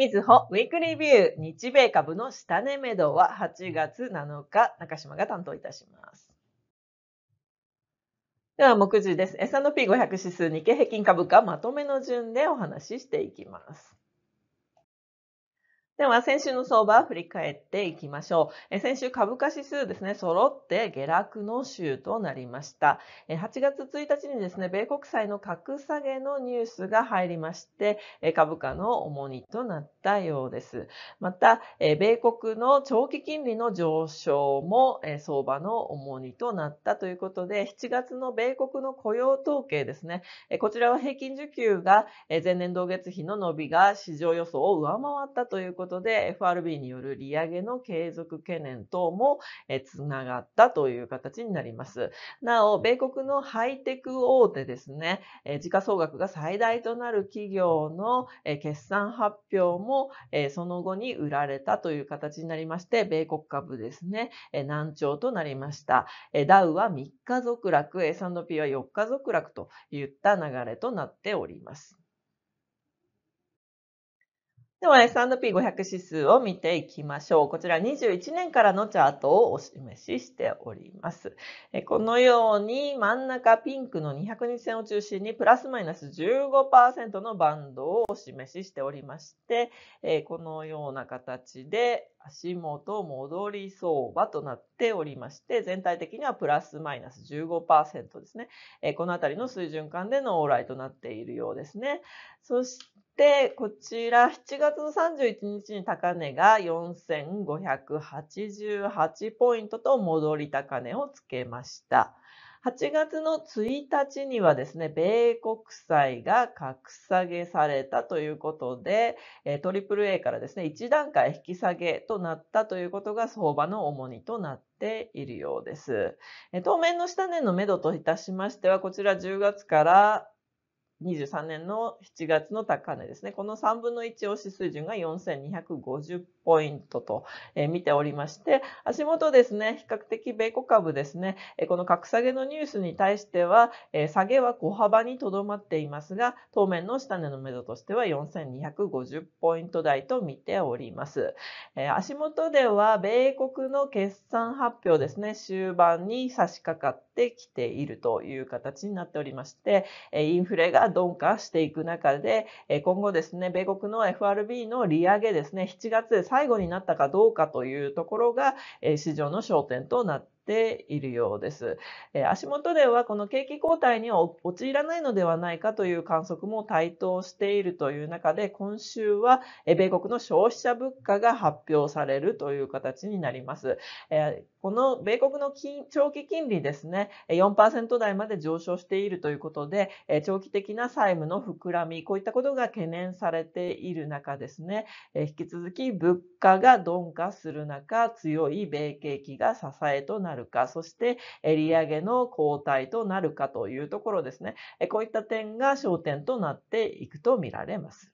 みずほウィークリービュー日米株の下値目処は8月7日中島が担当いたします。では目次です。S&P500 指数日経平均株価まとめの順でお話ししていきます。では、先週の相場を振り返っていきましょう。先週株価指数ですね、揃って下落の週となりました。8月1日にですね、米国債の格下げのニュースが入りまして、株価の重荷となったようです。また、米国の長期金利の上昇も相場の重荷となったということで、7月の米国の雇用統計ですね、こちらは平均時給が前年同月比の伸びが市場予想を上回ったということことで FRB による利上げの継続懸念等もつながったという形になります。なお、米国のハイテク大手ですね、時価総額が最大となる企業の決算発表もその後に売られたという形になりまして、米国株ですね、難聴となりました。ダウは3日続落、S&P は4日続落といった流れとなっております。では S&P500 指数を見ていきましょう。こちら21年からのチャートをお示ししております。このように真ん中ピンクの200日線を中心にプラスマイナス15%のバンドをお示ししておりまして、このような形で足元戻り相場となっておりまして、全体的にはプラスマイナス15%ですね。このあたりの水準感での往来となっているようですね。そしで、こちら7月の31日に高値が4588ポイントと戻り高値をつけました。8月の1日にはですね、米国債が格下げされたということで、AAA からですね、1段階引き下げとなったということが相場の重荷となっているようです。当面の下値の目処といたしましては、こちら10月から23年の7月の高値ですね。この3分の1押し水準が4250ポイントと、え見ておりまして、足元ですね、比較的米国株ですね、えこの格下げのニュースに対しては、え下げは小幅にとどまっていますが、当面の下値の目処としては4250ポイント台と見ております。え足元では、米国の決算発表ですね、終盤に差し掛かってきているという形になっておりまして、インフレが鈍化していく中で、え今後ですね、米国の FRB の利上げですね、7月で最後になったかどうかというところが、え市場の焦点となっているようです。え足元ではこの景気後退には陥らないのではないかという観測も台頭しているという中で、今週は米国の消費者物価が発表されるという形になります。この米国の金長期金利ですね、4%台まで上昇しているということで、長期的な債務の膨らみ、こういったことが懸念されている中ですね、引き続き物価が鈍化する中、強い米景気が支えとなるか、そして利上げの後退となるかというところですね、こういった点が焦点となっていくとみられます。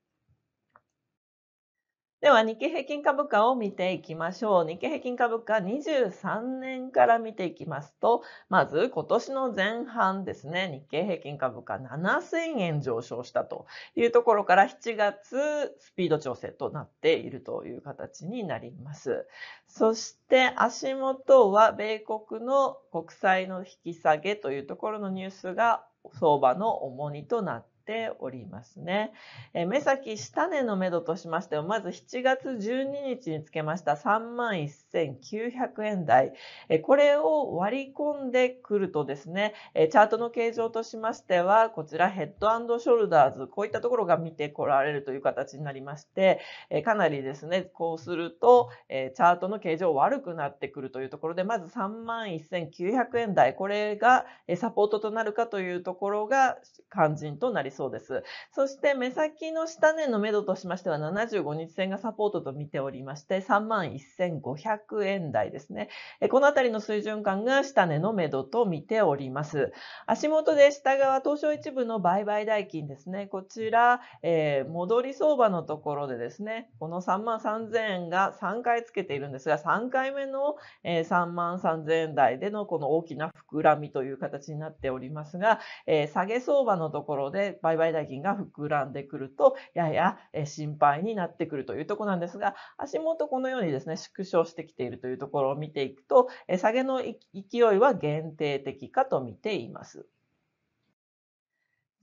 では日経平均株価を見ていきましょう。日経平均株価23年から見ていきますと、まず今年の前半ですね、日経平均株価7000円上昇したというところから7月スピード調整となっているという形になります。そして足元は米国の国債の引き下げというところのニュースが相場の重荷となってておりますね。え目先下値のめどとしましては、まず7月12日につけました31,900円台、えこれを割り込んでくるとですね、えチャートの形状としましては、こちらヘッドショルダーズ、こういったところが見てこられるという形になりまして、えかなりですね、こうすると、えチャートの形状悪くなってくるというところで、まず31,900円台、これがサポートとなるかというところが肝心となりそうです。そして目先の下値の目処としましては75日線がサポートと見ておりまして31,500円台ですね。このあたりの水準感が下値の目処と見ております。足元で下側東証一部の売買代金ですね。こちら、えー、戻り相場のところでですね、この3万3000円が3回つけているんですが、3回目の、え3万3000円台でのこの大きな膨らみという形になっておりますが、えー、下げ相場のところで売買代金が膨らんでくると、やや心配になってくるというところなんですが、足元このようにですね、縮小してきているというところを見ていくと、下げの勢いは限定的かと見ています。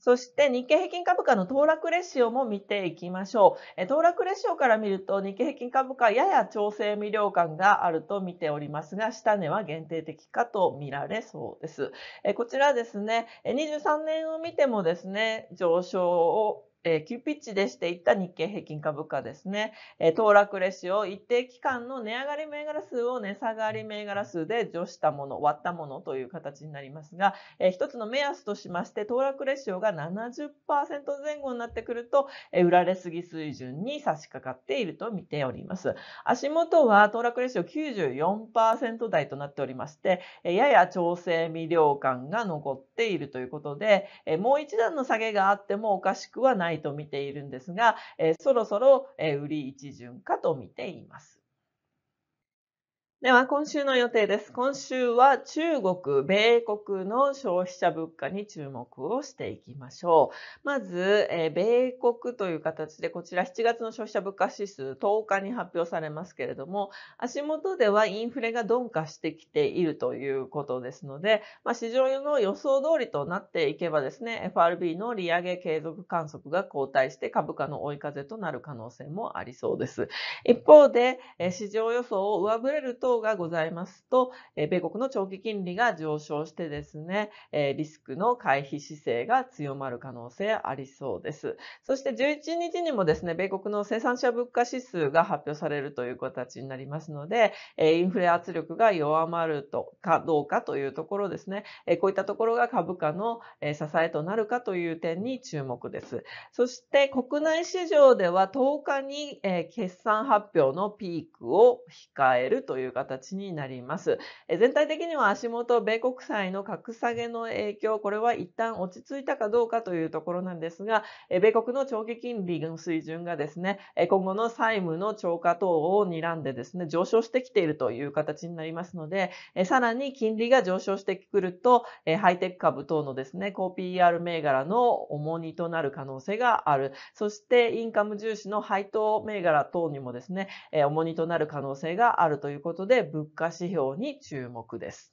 そして日経平均株価の騰落レシオも見ていきましょう。騰落レシオから見ると日経平均株価やや調整未了感があると見ておりますが、下値は限定的かと見られそうです。こちらですね、23年を見てもですね、上昇をえー、急ピッチでしていった日経平均株価ですね、えー、騰落レシオ、一定期間の値上がり銘柄数を値下がり銘柄数で除したもの、割ったものという形になりますが、えー、一つの目安としまして、騰落レシオが70%前後になってくると、えー、売られすぎ水準に差し掛かっていると見ております。足元は騰落レシオ94%台となっておりまして、えー、やや調整未了感が残っているということで、えー、もう一段の下げがあってもおかしくはないないと見ているんですが、えー、そろそろ、え売り一巡かと見ています。では今週の予定です。今週は中国、米国の消費者物価に注目をしていきましょう。まず、え米国という形でこちら7月の消費者物価指数10日に発表されますけれども、足元ではインフレが鈍化してきているということですので、まあ、市場の予想通りとなっていけばですね、FRB の利上げ継続観測が後退して株価の追い風となる可能性もありそうです。一方で、え市場予想を上振れると等がございますと、え米国の長期金利が上昇してですね、えリスクの回避姿勢が強まる可能性ありそうです。そして11日にもですね、米国の生産者物価指数が発表されるという形になりますので、えインフレ圧力が弱まるとかどうかというところですね、えこういったところが株価の支えとなるかという点に注目です。そして国内市場では10日に決算発表のピークを控えるという形形になります。え全体的には足元、米国債の格下げの影響、これは一旦落ち着いたかどうかというところなんですが、え米国の長期金利の水準がですね、今後の債務の超過等を睨んでですね、上昇してきているという形になりますので、えさらに金利が上昇してくると、えハイテク株等のですね、高 PR 銘柄の重荷となる可能性がある。そして、インカム重視の配当銘柄等にもですね、え重荷となる可能性があるということで、で物価指標に注目です。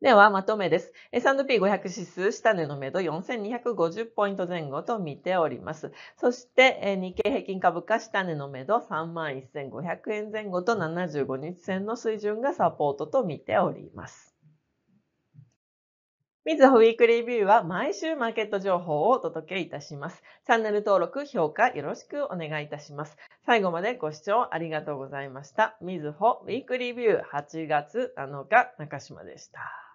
では、まとめです。S&P500 指数、下値の目処4250ポイント前後と見ております。そして、日経平均株価、下値の目処31500円前後と75日線の水準がサポートと見ております。みずほウィークリービューは毎週マーケット情報をお届けいたします。チャンネル登録、評価よろしくお願いいたします。最後までご視聴ありがとうございました。みずほウィークリービュー8月7日中島でした。